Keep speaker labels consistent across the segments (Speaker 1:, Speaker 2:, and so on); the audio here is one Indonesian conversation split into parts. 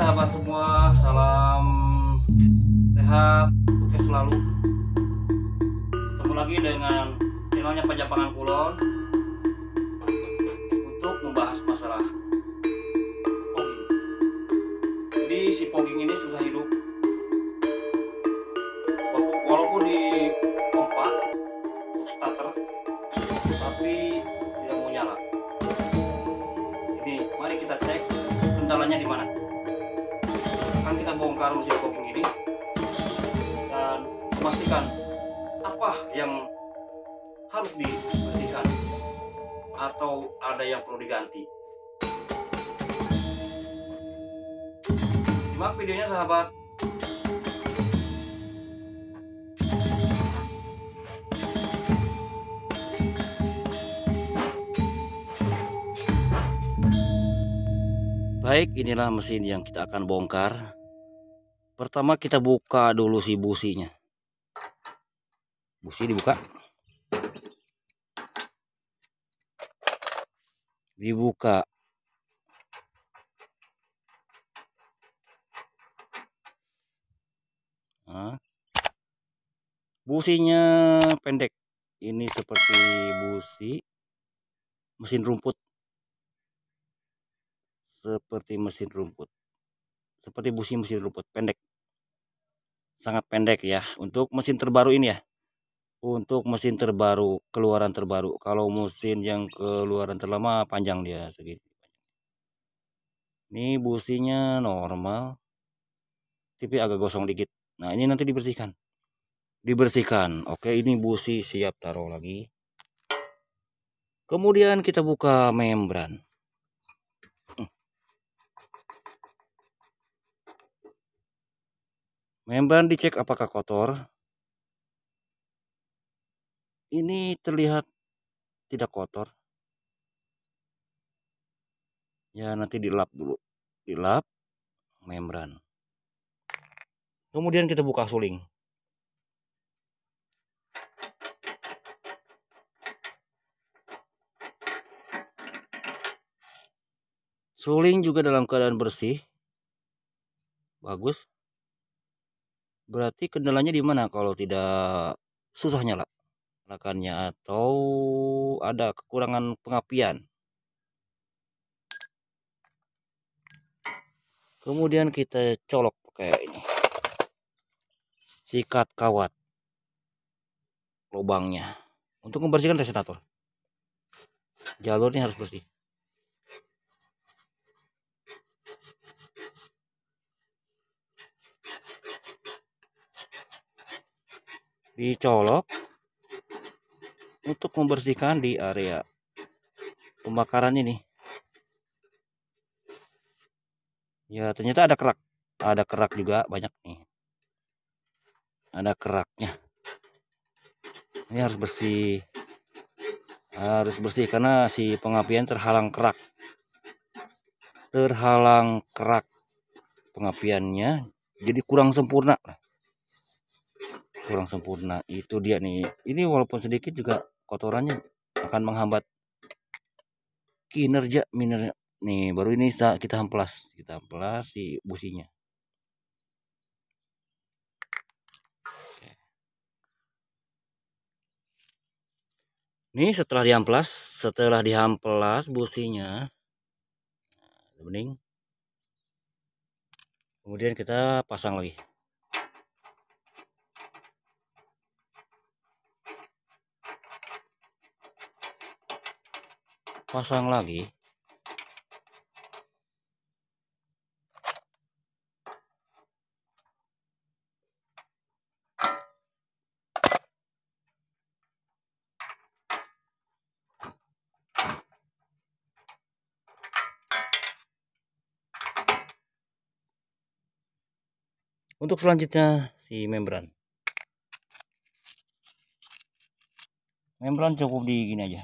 Speaker 1: sahabat semua, salam sehat, sukses selalu. Ketemu lagi dengan channelnya Pajapangan Kulon untuk membahas masalah poging. Jadi si poging ini susah hidup. Walaupun di pompa untuk starter, tapi tidak mau nyala. Jadi mari kita cek kendalanya di mana kita bongkar mesin kopling ini dan memastikan apa yang harus dibersihkan atau ada yang perlu diganti. Simak videonya sahabat. Baik, inilah mesin yang kita akan bongkar pertama kita buka dulu si businya busi dibuka dibuka nah, businya pendek ini seperti busi mesin rumput seperti mesin rumput seperti busi mesin rumput pendek sangat pendek ya untuk mesin terbaru ini ya untuk mesin terbaru keluaran terbaru kalau mesin yang keluaran terlama panjang dia segini ini businya normal tapi agak gosong dikit nah ini nanti dibersihkan dibersihkan oke ini busi siap taruh lagi kemudian kita buka membran Membran dicek apakah kotor. Ini terlihat tidak kotor. Ya nanti dilap dulu. Dilap membran. Kemudian kita buka suling. Suling juga dalam keadaan bersih. Bagus berarti kendalanya di mana kalau tidak susah nyala nyalakannya atau ada kekurangan pengapian kemudian kita colok pakai ini sikat kawat lubangnya untuk membersihkan resonator jalurnya harus bersih dicolok untuk membersihkan di area pembakaran ini ya ternyata ada kerak ada kerak juga banyak nih ada keraknya ini harus bersih harus bersih karena si pengapian terhalang kerak terhalang kerak pengapiannya jadi kurang sempurna kurang sempurna itu dia nih ini walaupun sedikit juga kotorannya akan menghambat kinerja miner nih baru ini kita amplas kita amplas si businya Ini setelah diamplas, setelah diamplas businya bening. Nah, kemudian kita pasang lagi. pasang lagi untuk selanjutnya si membran membran cukup di gini aja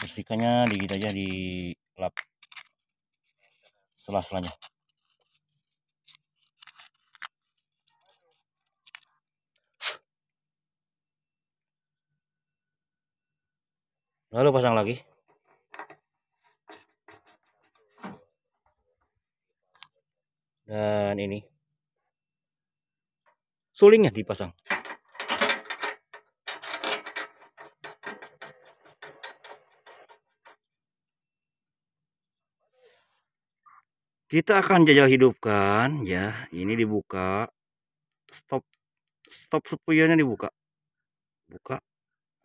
Speaker 1: di kita aja di lap selas selanya lalu pasang lagi dan ini sulingnya dipasang kita akan jajal hidupkan ya ini dibuka stop stop sepuyanya dibuka buka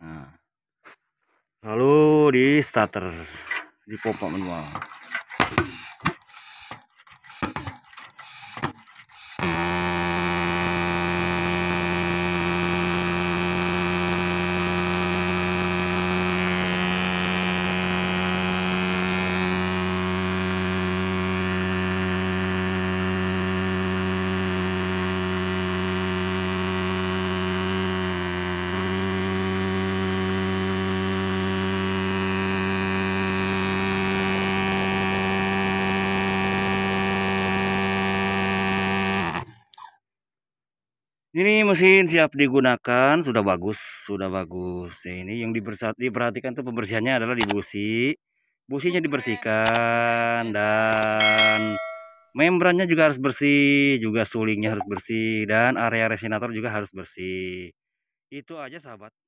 Speaker 1: nah. lalu di starter di pompa manual Ini mesin siap digunakan, sudah bagus, sudah bagus. Ini yang diperhatikan tuh pembersihannya adalah di busi, Businya dibersihkan dan membrannya juga harus bersih, juga sulingnya harus bersih dan area resinator juga harus bersih. Itu aja sahabat.